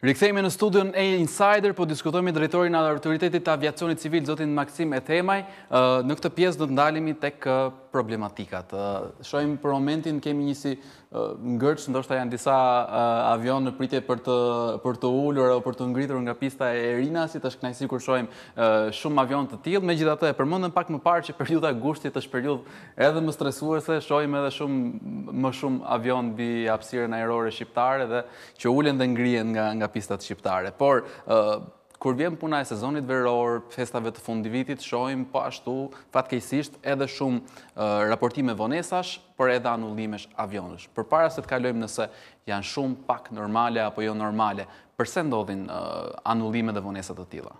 Rikthejme në studion e Insider, po diskutojme drejtorin e autoritetit të aviacionit civil, zotin Maksim Ethemaj. Në këtë pjesë do të ndalimi tek problematikat. Shojmë për momentin, kemi njësi ngërs ndoshta janë disa avion në pritje për të për të ulur apo për të ngritur nga pista e Rinasi tash kënaqësi kur shohim shumë avion të tillë megjithatë e përmendëm pak më parë që periudha e gushtit është periudhë edhe më stresuese shohim edhe shumë më shumë avion bi hapësirën ajrore shqiptare dhe që ullin dhe ngrihen nga nga pistat shqiptare por kur vjen puna e sezonit veror, festave të fundi vitit, shojmë po ashtu fatkejsisht edhe shumë raportime vonesash, për edhe anullimesh avionësh. Për para se të kalojmë nëse janë shumë pak normale apo jo normale, përse ndodhin anullime dhe vonesat të tila?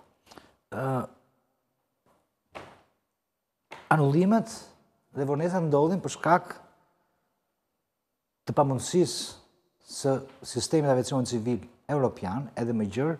Anullimet dhe vonesat ndodhin për shkak të pamunësis së sistemi të avetësionën civil europian, edhe me gjërë,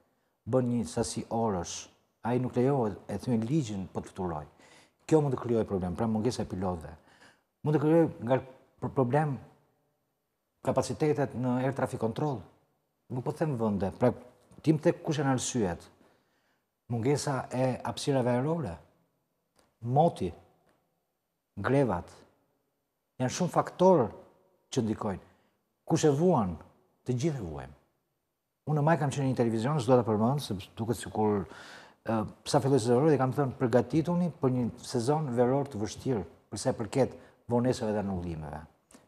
bën një sasi orësh, a i nuk lejohet e thme ligjin për të fëturoj. Kjo mund të kryoj problem, pra munges e pilotve. Mund të kryoj nga problem kapacitetet në air traffic control. Nuk po të themë vënde, pra tim të kushen arsyet, mungesa e apsirave aerore, moti, grevat, janë shumë faktorë që ndikojnë. e vuan, të gjithë vuajnë. Unë në maj kam qenë një televizion, së do të përmëndë, se duke si kur... Sa filloj se zërërë, dhe kam thënë përgatituni për një sezon veror të vështirë, përse përket voneseve dhe në ullimeve.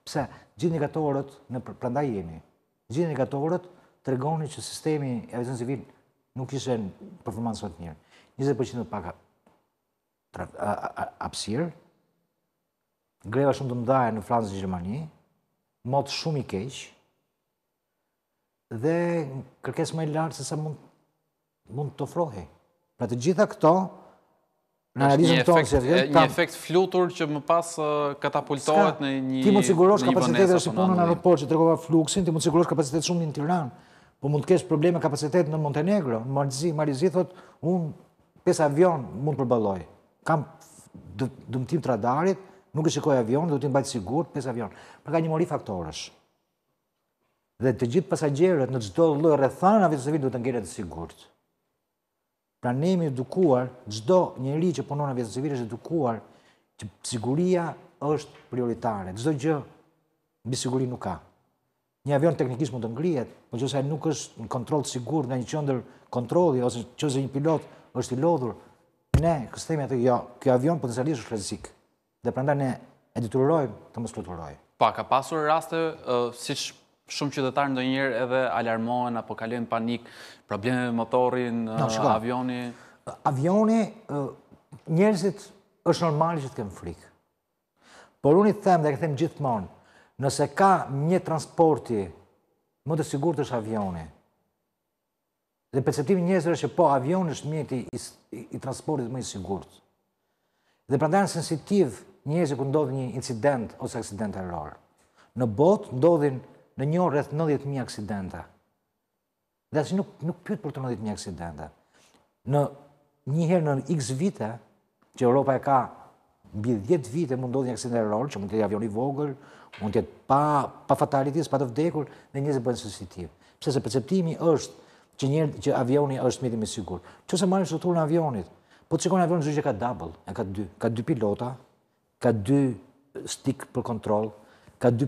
Pse, gjithë një katorët, në prandaj jemi, gjithë një katorët të regoni që sistemi e vizion civil nuk ishe në performansë më të mirë. 20% të paka apsirë, greva shumë të mdaje në Francë në Gjermani, motë shumë i keqë, dhe kërkes më e lartë se sa mund, mund të ofrohi. Pra të gjitha këto, në analizën tonë, si një efekt flutur që më pas katapultohet në një Ti mund sigurosh kapacitet dhe si punën aeroport që regova fluksin, ti mund sigurosh kapacitet shumë një në Tiranë, po mund të kesh probleme kapacitet në Montenegro, në Marizi, Marizi thot, unë pes avion mund përballoj. Kam dëmtim të radarit, nuk e shikoj avion, do të mbaj sigurt pes avion. Pra ka një mori faktorësh dhe të gjithë pasagjerët në gjdo lojë rethanave të civilit duhet të ngeret të sigurët. Pra ne jemi edukuar, gjdo njeri që punon në vjetë të civilit është edukuar që siguria është prioritare. Gjdo gjë, mbi siguri nuk ka. Një avion teknikisht mund të ngrijet, po që saj nuk është në kontrol të sigur nga një qëndër kontroli, ose që se një pilot është i lodhur, ne kështemi atë, jo, kjo avion potencialisht është rezik. Dhe pra nda ne edituroj të mos kluturoj. Pa, ka pasur raste, uh, si që Shumë qytetarë në do njërë edhe alarmohen, apo kalenë panik, probleme me motorin, avioni... Avioni, njërësit është normali që të kemë frikë. Por unë i them dhe këthem gjithmonë, nëse ka një transporti, më të sigur të është avioni. Dhe perceptimi njëzër është që po, avion është mjeti i transportit më i sigurët. Dhe pra sensitiv njëzërë këndodhë një incident ose aksident e Në botë ndodhin në një orë rreth 90.000 aksidenta. Dhe asë nuk, nuk pyet për të 90.000 aksidenta. Në një herë në x vite, që Europa e ka mbi 10 vite mundodhë një aksidente e që mund të jetë avion i vogër, mund të jetë pa, pa fatalitis, pa të vdekur, dhe njëzë bëjnë sësitiv. Pse se perceptimi është që, njërë, që avioni është mirë me sigur. Që se marrë në avionit, po të shikon avionit zhë që ka double, e ka dy, ka dy pilota, ka dy stick për kontrol, ka dy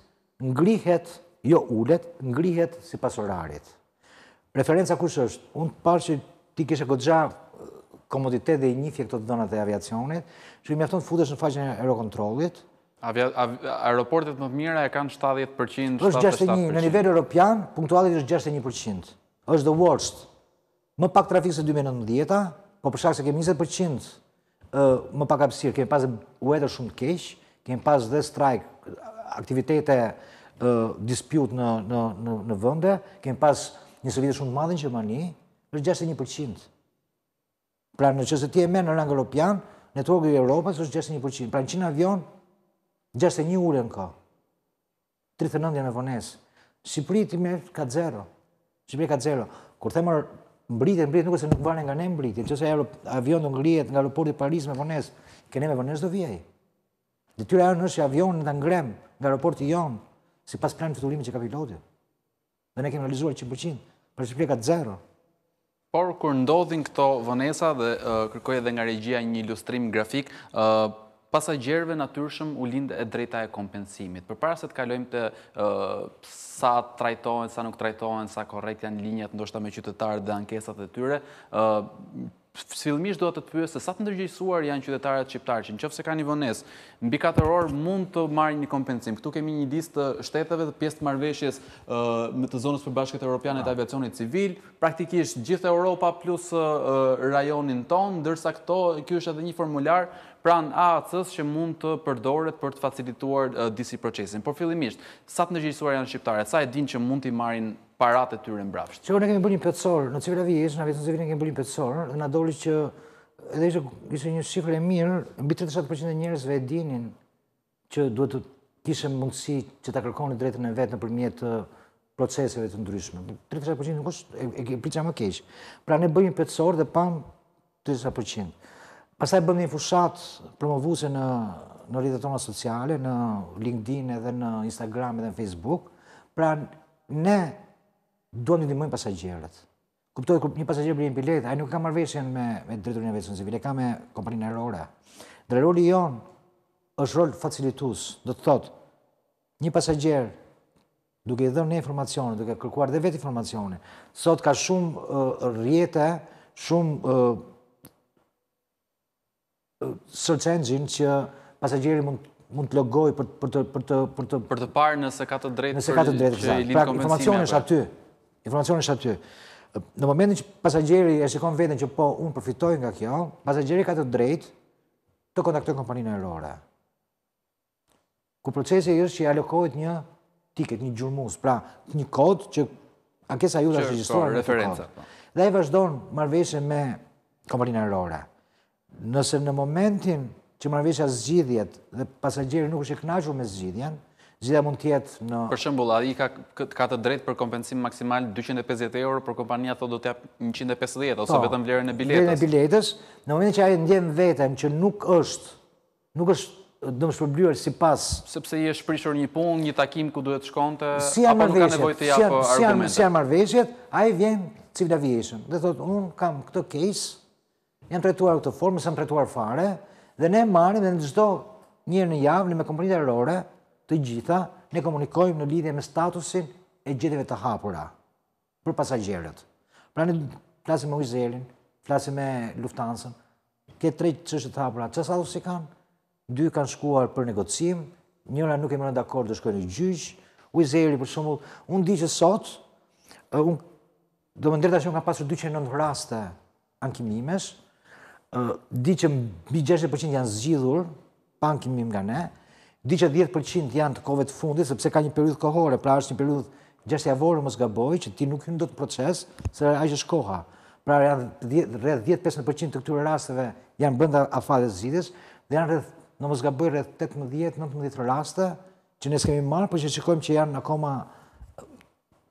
ngrihet, jo ullet, ngrihet si pas orarit. Referenca kush është? Unë parë që ti kishe këtëgja eh, komoditet dhe i njifje këto të donat e aviacionit, që i mjafton të futesh në faqën e aerokontrolit. Aeroportet më të mira e kanë 70%, është 61%, Në nivel europian, punktualit është 61%. është the worst. Më pak trafik se 2019 po përshak se kemi 20% eh, më pak apsirë, kemi pas weather shumë të keqë, kemi pas dhe strike, aktivitete dispute në, në, në, në vënde, kemi pas një sëvite shumë të madhin që mani, është 61%. Pra në qëse ti e menë në rangë Europian, në togë i Europës është 61%. Pra në 100 avion, 61 ure në ka. 39 në vonesë. Shqipëri ti me ka zero. Shqipëri ka zero. Kur themër mbritjen, mbritjen nuk e se nuk vare nga ne mbritjen, që se avion të ngrijet nga aeroporti Paris me vonesë, kene me vonesë do vjej. Dhe tyra e nështë avion në të ngrem nga aeroporti jonë, si pas planë fiturimi që ka pilotit. Dhe ne kemë realizuar 100%, për që plekat zero. Por, kur ndodhin këto vënesa dhe kërkoj edhe nga regjia një ilustrim grafik, pasajgjerve natyrshëm u lindë e drejta e kompensimit. Për para se të kalojmë të sa trajtojnë, sa nuk trajtojnë, sa korekt janë linjat, ndoshta me qytetarë dhe ankesat e tyre, Filmisht do të të pyës se sa të ndërgjësuar janë qytetarët shqiptarë që nëse qëfë se ka një vënes, në 4 orë mund të marrë një kompensim. Këtu kemi një listë të shtetëve dhe pjesë të marveshjes me të zonës për bashkët e Europianet aviacionit civil, praktikisht gjithë Europa plus rajonin tonë, dërsa këto, kjo është edhe një formular pran acës që mund të përdoret për të facilituar disi procesin. Por fillimisht, sa të nëgjërisuar janë shqiptarët, sa e dinë që mund t'i marin parate të tyre mbrapsht? Që ne kemi bërë një petësorë, në civil avijesh, në avijesh në civil ne kemi bërë një petësorë, dhe në doli që edhe ishë kështë një e mirë, në bitë 37% e njerësve e dinin që duhet të kishe mundësi që ta kërkoni drejtën e vetë në përmjet të proceseve të ndryshme. 37% nuk është e pritë që më keqë. Pra ne bëjmë petësorë dhe pamë 37%. Pasaj bëm një fushat promovuse në, në rritë tona sociale, në LinkedIn edhe në Instagram edhe në Facebook, pra ne duham të ndimojnë pasajgjerët. Kuptoj, një pasajgjerë bërë një bilet, a nuk ka marveshjen me, me drejturin e vetësën civile, ka me kompaninë erore. Dhe roli jonë është rol facilitus, do të thotë, një pasajgjerë duke i dhënë një informacione, duke kërkuar dhe vetë informacione, sot ka shumë uh, rjetë, shumë search engine që pasagjeri mund mund të logoj për për të për të për të për të parë nëse ka të drejtë nëse ka të drejtë që pra, është aty. Informacioni është aty. Në momentin që pasagjeri e shikon veten që po unë përfitoj nga kjo, pasagjeri ka të drejtë të kontaktoj kompaninë aerore. Ku procesi është që i alokohet një tiket, një gjurmës, pra një kod që ankesa ju është regjistruar po, kod. Po. Dhe ai vazhdon marveshe me kompaninë aerore nëse në momentin që marveshja zgjidhjet dhe pasajgjeri nuk është e knaqur me zgjidhjen, zgjidhja mund tjetë në... Për shëmbull, a i ka të drejt për kompensim maksimal 250 euro, për kompania të do të japë 150, ose po, vetëm vlerën e biletës. Vlerën e biletës, në momentin që a i ndjenë vetën që nuk është, nuk është dëmë shpërbluar si pas... Sepse i është prishur një pun, një takim ku duhet shkonte, apo nuk ka nevoj të japë argumentet. Si janë marveshjet, a i vjenë civil aviation, dhe thotë, unë kam këtë case, janë tretuar këtë formë, janë tretuar fare, dhe ne marim dhe në gjithdo njërë në javë, në me komponit e rore, të gjitha, ne komunikojmë në lidhje me statusin e gjeteve të hapura, për pasajgjerët. Pra ne flasim me ujzerin, flasim me Luftansën, ke tre qështë të hapura, që statusi kanë, dy kanë shkuar për negocim, njëra nuk e më dakord të shkojnë në gjyqë, Uizeli, për shumë, unë di që sot, unë, do më ndreta që unë pasur 209 raste ankimimesh, di që mbi 60% janë zgjidhur, pa kimim nga ne, di që 10% janë të kove të fundit, sepse ka një periudhë kohore, pra është një periudhë gjeshtë javore mos gaboj, që ti nuk ndo të proces, se është koha. Pra janë 10-15% të këture rasteve janë bënda afadet zgjidhës, dhe janë rreth, në mos gaboj, rreth 18-19 raste, që ne s'kemi marë, për që qikojmë që janë në koma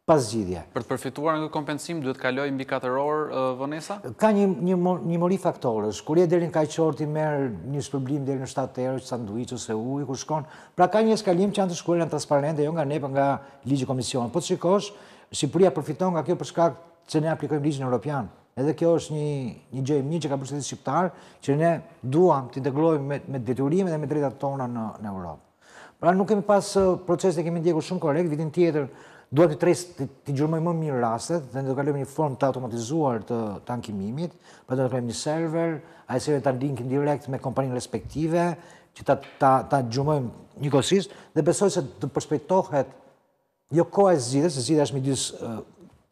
pas gjithje. Për të përfituar në këtë kompensim, duhet kaloj mbi 4 orë vënesa? Ka një mori faktorës. Kur je derin ka i ti merë një shpërblim derin 7 erë, sanduicu, ose ujë, ku shkon. Pra ka një eskalim që janë të shkurin në transparente, jo nga nepe po nga Ligi Komision. Po të shikosh, Shqipëria përfiton nga kjo përshka që ne aplikojmë Ligi në Europian. Edhe kjo është një gjëjmë një që ka përshetit Shqiptar, që ne duham të integrojmë me dhe me tona në Pra nuk kemi pas proces kemi ndjekur shumë korekt, vitin tjetër Duhet të tres të gjurmoj më mirë rastet dhe ne do kalojmë në një formë të automatizuar të tankimimit, pa do të kemi një server, ai server të linkim direkt me kompaninë respektive që ta ta ta një njëkohësisht dhe besoj se të përshpejtohet jo koha e zgjidhjes, se zgjidhja është midis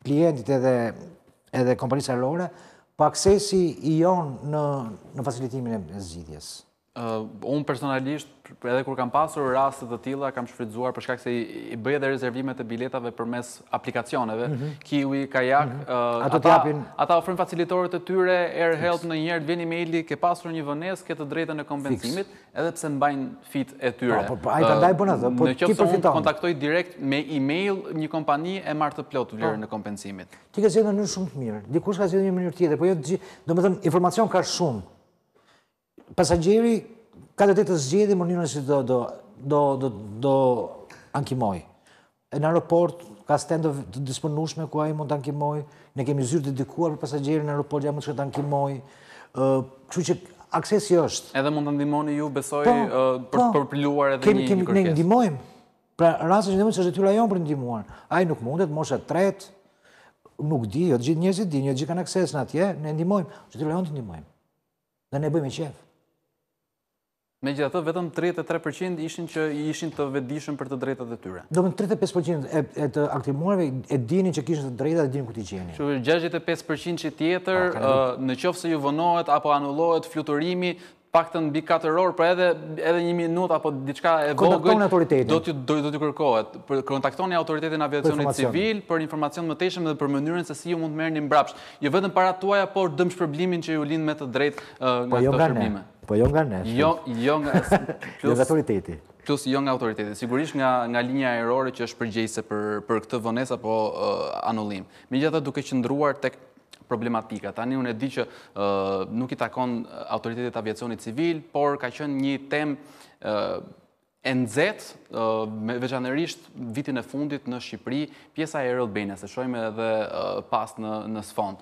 klientit edhe edhe kompanisë ajrore, pa po aksesi i on në në facilitimin e zgjidhjes. Unë personalisht, edhe kur kam pasur rastet të tila, kam shfridzuar për shkak se i bëjë dhe rezervimet e biletave për mes aplikacioneve, mhm. Kiwi, Kajak, mhm. ata ofrën facilitorët e tyre, Air Help në njerët, vjen e i ke pasur një vënes, ke të drejtën e kompensimit, edhe pse bajnë fit e tyre. Po, po, po, në që pëse unë kontaktoj direkt me e-mail një kompani e martë të plotë vlerën e kompensimit. Ti ka zhjetë në një shumë të mirë, dikush ka zhjetë një mënyrë tjetë, po jo të gjithë, do më thëmë, informacion ka shumë, pasageri ka të ditë të zgjedi, më njënë si do ankimoj. Në aeroport, ka stend të disponushme ku a i mund të ankimoj, ne kemi zyrë të për pasageri në aeroport, ja mund të ankimoj, që që aksesi është. Edhe mund të ndimoni ju besoj po, për po. përpiluar edhe një kërkes. Ne ndimojmë, pra rrasë që ndimojmë, që është tyra jonë për ndimuar. A i nuk mundet, moshe të tretë, nuk di, jo të gjithë njëzit di, një të gjithë kanë akses në atje, ne ndimojmë, që tyra jonë të ndimojmë. Dhe ne bëjmë i qefë. Me gjithë të vetëm 33% ishin që ishin të vedishën për të drejta dhe tyre. Do me 35% e të aktimuarve e dinin që kishin të drejta dhe dinin ku t'i gjeni. Që 65% që tjetër, në qofë se ju vënohet apo anullohet fluturimi, pak të 4 orë, për edhe edhe një minut apo diçka e vogël. Kontaktoni autoritetin. Do të kërkohet. Kontaktoni autoritetin aviacionit civil për informacion më të dhe për mënyrën se si ju mund merrni mbrapsht. Jo vetëm para tuaja, por dëm shpërblimin që ju lind me të drejtë nga po këto jo shpërblime. Po jo nga ne. Jo, jo nga plus, nga autoriteti. Plus jo nga autoriteti, sigurisht nga nga linja ajrore që është përgjegjëse për për këtë vonesë apo uh, anullim. Megjithatë duke qëndruar tek problematika. Tani unë e di që nuk i takon autoritetet aviacionit civil, por ka qënë një tem e nxet me veçanërisht vitin e fundit në Shqipëri pjesa e Albania se shohim edhe pas në në sfond.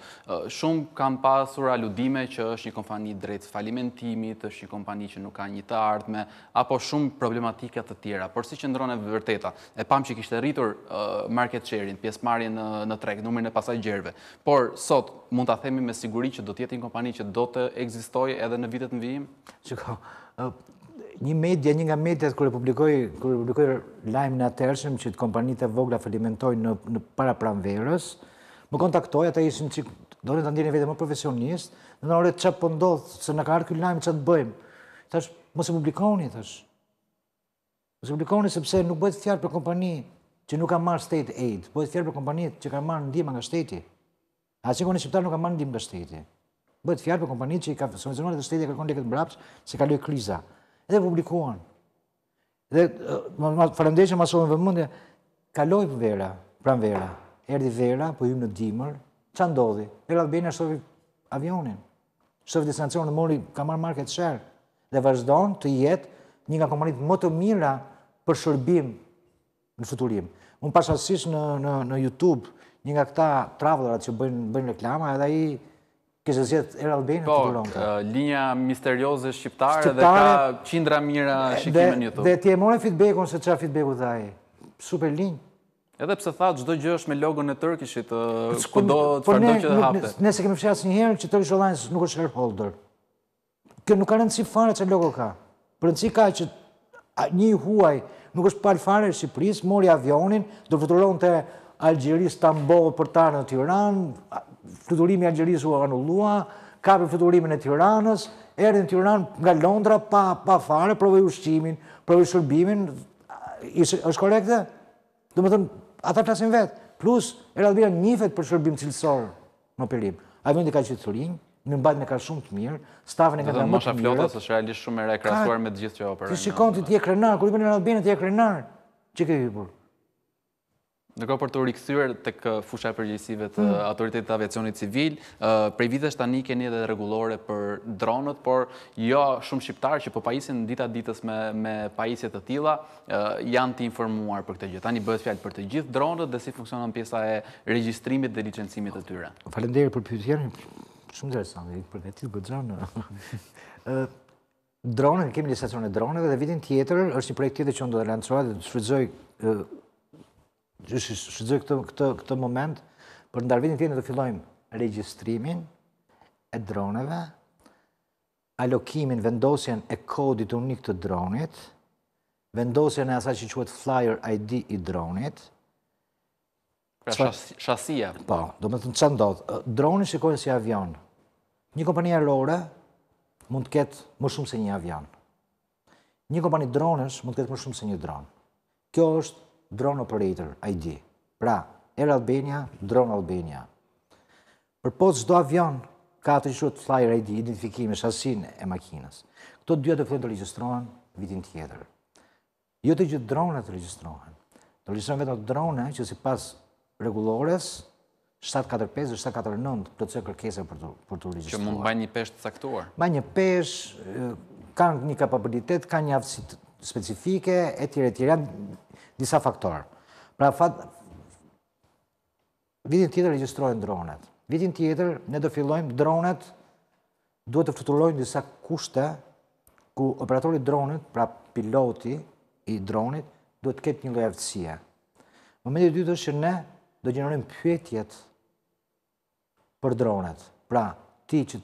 Shumë kam pasur aludime që është një kompani drejt falimentimit, është një kompani që nuk ka një të ardhme apo shumë problematika të tjera, por si ndronë e vërteta? E pam që kishte rritur market share-in, pjesëmarrjen në trek, treg, numrin e pasagjerëve. Por sot mund ta themi me siguri që do të jetë një kompani që do të ekzistojë edhe në vitet në vijim? një media, një nga mediat kërë publikoj, kërë publikoj lajmë në atërshëm që të kompanit e vogla felimentoj në, në para pranverës, më kontaktoj, ata ishin që dorën në të ndjeni vete më profesionist, në në ore që po se në ka arë këllë lajmë që të bëjmë, tash, më se publikoni, thash, më se publikoni sepse nuk bëjtë fjarë për kompani që nuk ka marë state aid, bëjtë fjarë për kompani që ka marë ndima nga shteti, a që në shqiptarë nuk ka marë ndima nga shteti, bëjtë fjarë për kompani që i ka subvencionuar dhe shteti e kërkon leket mbrapsh, se ka kriza dhe publikuan. Dhe më farëndeshë masonën vëmëndje, kaloj për vera, pram vera, erdi vera, po jim në dimër, që ndodhi? Vera Albania shtovi avionin, shtovi distancionë në mori, ka marrë market share, dhe vazhdojnë të jetë një nga kompanit më të mira për shërbim në futurim. Unë pashasish në Youtube, një nga këta travelerat që bëjnë reklama, edhe i kështë zjetë Air Albania po, të të të. Linja misterioze shqiptare dhe ka qindra mira shikime në YouTube. Dhe ti e more feedbackon se qa feedbacku dhe aje. Super linjë. Edhe pse thatë, gjdo gjë është me logon e Turkishit, ku po do të fardoj që të hapte. Ne kemi fshetë një herë që Turkish Airlines nuk është shareholder. Kë nuk ka rëndësi fare që logo ka. Për rëndësi ka që një huaj nuk është pal fare Shqipëris, mori avionin, do vëtëron të Algjeri, Stambol, Përtarë në Tiran, fluturimi i Algjerisë u anullua, ka për fluturimin e Tiranës, erdhën në Tiranë nga Londra pa pa fare provojë ushqimin, provojë shërbimin, është korrekte? Do të thonë ata flasin vet. Plus era dhe nifet për shërbim cilësor në Perim. Ai vendi ka qetësorin, më mbajnë ka shumë të mirë, stafin e kanë më të mirë. Është realisht shumë e rekrasuar me të gjithë që operojnë. Si shikon ti ti krenar, kur i bën Ronaldo ti e krenar. Çi ke hipur? Në ka për të rikëthyër të kë uh, fusha e përgjësive të hmm. autoritetit aviacionit civil, uh, prej vite shtë tani keni edhe regulore për dronët, por jo shumë shqiptarë që për po pajisin në dita ditës me pajisjet të tila, uh, janë të informuar për këtë gjithë. Tani bëhet fjallë për të gjithë dronët dhe si funksionon pjesa e regjistrimit dhe licencimit të tyre. Falemderi për për shumë dhe për për këtë për për Dronën, kemi lisacion e dronëve dhe vitin tjetër është një projekt tjetër që ndo dhe Shqizu këtë moment, për në darvinit tjene të fillojmë registrimin e droneve, alokimin, vendosjen e kodit unik të dronit, vendosjen e asa që që qëtë flyer ID i dronit. Pra shasia? Po, do më të në që ndodhë. Droni shikojnë si avion. Një kompania rore mund të ketë më shumë se një avion. Një kompani dronës mund të ketë më shumë se një dronë. Kjo është Drone Operator ID. Pra, Air Albania, Drone Albania. Për posë avion, ka të gjithë të flyer ID, identifikime, shasin e makinës. Këto dy të fillon të registrohen vitin tjetër. Jo të gjithë drone të registrohen. Të registrohen vetë në drone që si pas regulores, 745 dhe 749 për të kërkese për të registruar. Që mund bajnë një pesh të saktuar? Bëjnë një pesh, kanë një kapabilitet, kanë një aftësit specifike, e tjere, tjere, disa faktorë. Pra, vitin tjetër registrojnë dronet. Vitin tjetër, ne do fillojmë dronet, duhet të fëtullojnë disa kushte ku operatorit dronet, pra piloti i dronet, duhet të ketë një lojavëtësia. Më mendit dytë është që ne do gjenërim pjetjet për dronet. Pra, ti që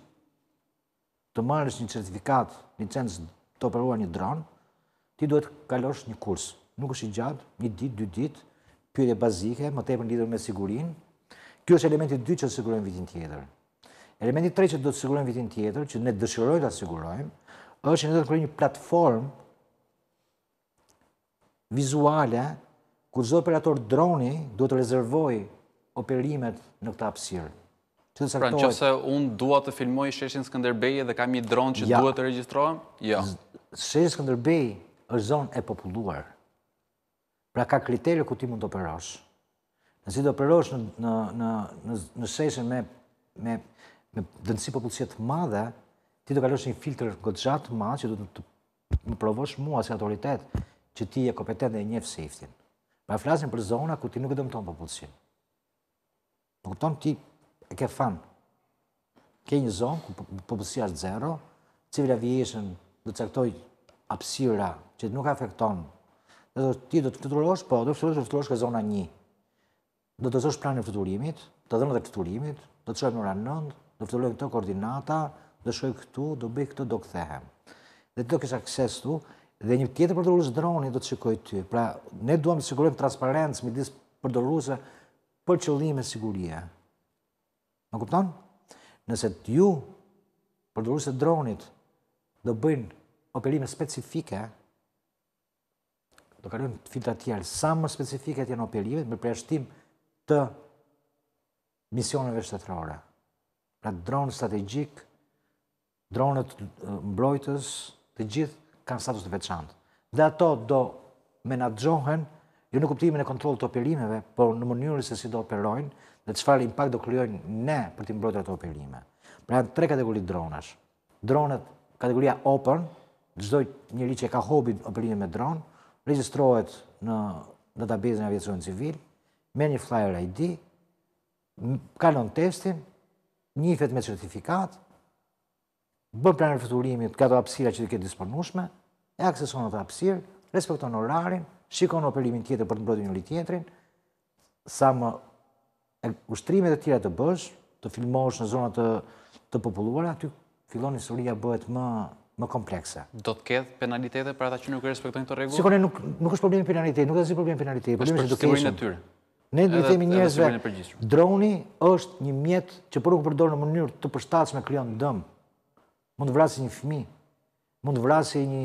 të marrës një certifikat, një cenzë të operuar një dronë, ti duhet kalosh një kursë nuk është i gjatë, një ditë, dy ditë, pyetje bazike, më tepër lidhur me sigurinë. Ky është elementi i dytë që sigurojmë vitin tjetër. Elementi i tretë që do të sigurojmë vitin tjetër, që ne dëshirojmë ta sigurojmë, është që ne do të krijojmë një platformë vizuale ku çdo operator droni duhet të rezervojë operimet në këtë hapësirë. Që pra në qëse unë dua të filmoj sheshin Skënderbej dhe kam një dronë që ja. duhet të registrojmë? Ja. Jo. Sheshin Skënderbej është zonë e populluar. Pra ka kriterë ku ti mund të operosh. Nësi të operosh në, në, në, në me, me, me të madhe, ti të kalosh një filtr në këtë gjatë madhe që du të, më provosh mua si autoritet që ti e kompetent dhe e njefë siftin. Pra flasin për zona ku ti nuk e dëmton populsjet. Në kupton ti e ke fanë. Ke një zonë ku po-, popullësia është zero, civil aviation dhe caktoj apsira që nuk afekton edhe ti do të fluturosh, po do të fluturosh, ka zona 1. Do të zosh planin e fluturimit, të dhënat e fluturimit, do të shkojmë ora 9, do fluturojmë këto koordinata, do shkojmë këtu, do bëj këto do kthehem. Dhe do kisha akses tu, dhe një tjetër përdorues droni do të shikoj ty. Pra ne duam të sigurojmë transparencë midis përdoruesve për qëllime sigurie. sigurisë. kupton? Nëse ju përdoruesit dronit do bëjnë operime specifike, do kalojnë filtrat tjerë, sa më specifikat janë operimet me preashtim të misioneve shtetërore. Pra dronë strategjik, dronët mbrojtës, të gjithë kanë status të veçantë. Dhe ato do menadzohen, ju jo në kuptimin e kontrol të operimeve, por në mënyrë se si do operojnë, dhe qëfar impact do kryojnë ne për të mbrojtër të operime. Pra janë tre kategorit dronash. Dronët, kategoria open, gjdoj njëri që ka hobin operime me dronë, registrohet në databazën e aviacion civil, me një flyer ID, kalon testin, njifet me certifikat, bërë planër fëturimit këto apsira që të këtë disponushme, e aksesonë të apsirë, respektonë orarin, shikonë operimin tjetër për të mbrojtë njëri tjetërin, sa më ushtrimet e tjera të bësh, të filmosh në zonat të populluara, aty fillon historia bëhet më komplekse. Do të kedhë penalitete për ata që nuk respektojnë të regullë? Sikone nuk është problemi penalitetet, nuk është si problemi penalitetet, problemi se duke ishëm. Ne në temi njëzve, droni është një mjetë që për nuk përdojnë në mënyrë të përstatës me kryonë dëmë. Mund të vrasi një fmi, mund të vrasi një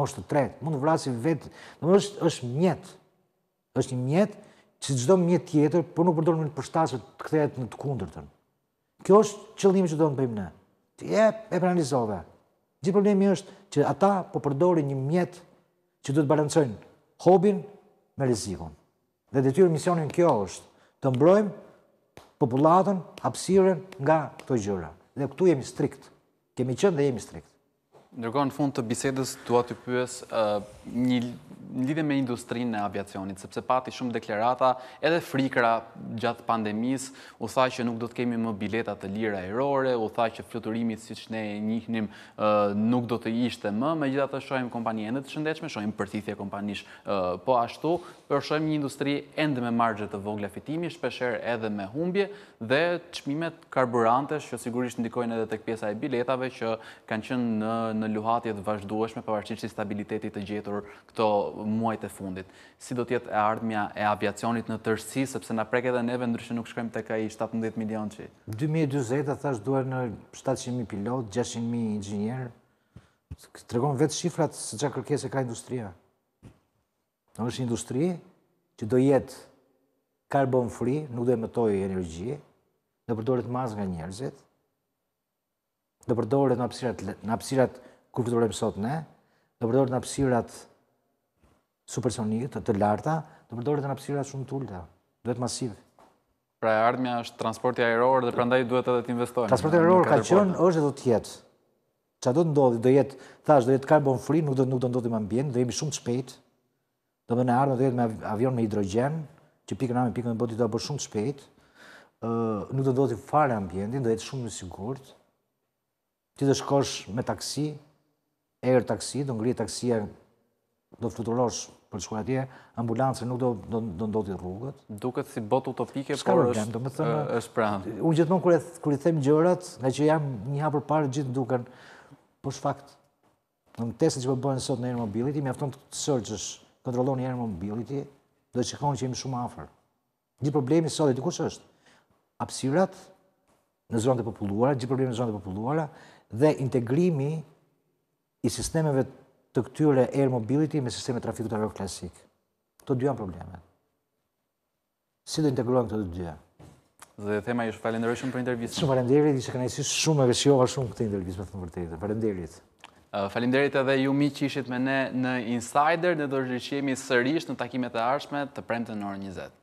moshtë të tretë, mund të vrasi vetë. Në mështë është mjetë, është një mjetë që gjdo mjetë tjetër, për nuk përdojnë në përstatës me të këthejtë në të kundërëtën. Kjo është qëllimi që do të bëjmë në. Ti e, e penalizove. Gjithë problemi është që ata po përdori një mjetë që duhet balancojnë hobin me rizikon. Dhe detyrë misionin kjo është të mbrojmë populatën, hapsiren nga këto gjëra. Dhe këtu jemi strikt. Kemi qënë dhe jemi strikt. Ndërkohë në fund të bisedës, tua të pyës një lidhe me industrinë në aviacionit, sepse pati shumë deklerata, edhe frikra gjatë pandemis, u thaj që nuk do të kemi më biletat të lira erore, u thaj që fluturimit si që ne njihnim nuk do të ishte më, me gjitha të shojmë kompani endet të shëndechme, shojmë përthithje kompanish po ashtu, për shojmë një industri endë me margjët të vogla fitimi, shpesher edhe me humbje, dhe qmimet karburantesh, që sigurisht ndikojnë edhe të këpjesa e biletave që kanë qënë në në luhatjet vazhdueshme, përvarqinë që stabilitetit të gjetur këto muajt e fundit. Si do tjetë e ardhmja e aviacionit në tërsi, sepse në preke dhe neve ndryshë nuk shkrem të i 17 milion që? 2020 atë është duar në 700.000 pilot, 600.000 inxinjer. Të regon vetë shifrat se që kërkese ka industria. Në është industri që do jetë carbon free, nuk do e mëtoj energji, në përdoret mas nga njerëzit, në përdoret në apsirat kur fiturojmë sot ne, do përdorit në apsirat supersonikë të larta, do përdorit në apsirat shumë të ullëta, duhet masivë. Pra e ardhëmja është transporti aerorë dhe prandaj duhet edhe të investojnë. Transporti aerorë ka qënë është dhe do jetë, Qa do të ndodhë, do jetë, thash, do jetë carbon free, nuk do nuk do ndodhë më ambjen, do jemi shumë të shpejtë, do dhe në ardhëm do jetë me avion me hidrogen, që pikën amë, pikën me botit do bërë shumë të shpejtë, nuk do ndodhë fare ambjendin, do jetë shumë në sigurët, ti do shkosh me taksi, erë taksi, do ngrije taksia, do të fluturosh për të shkuar atje, ambulancën nuk do do, do ndodhi rrugët. Duket si bot utopike, por problem, është thëmë, është pranë. Unë gjithmonë kur e kur i them gjërat, nga që jam një hap përpara gjithë duken po shfakt. Në testet që po bëhen sot në Air Mobility, mjafton të searchosh, sh kontrollon Air Mobility, do të shikon që jemi shumë afër. Një problemi sot e dikush është hapësirat në zonat e populluara, gjithë problemet në zonat e populluara dhe integrimi i sistemeve të këtyre air mobility me sisteme trafiku të avion klasik. Të dy janë probleme. Si do integrojmë këto dy? Dhe tema ju falenderoj shumë për intervistën. Shumë faleminderit, ishte kënaqësi shumë e veçuar shumë këtë intervistë me të vërtetë. Faleminderit. Falenderit edhe ju miq që ishit me ne në Insider, ne do të rishihemi sërish në takimet e ardhshme të premtën në orën 20.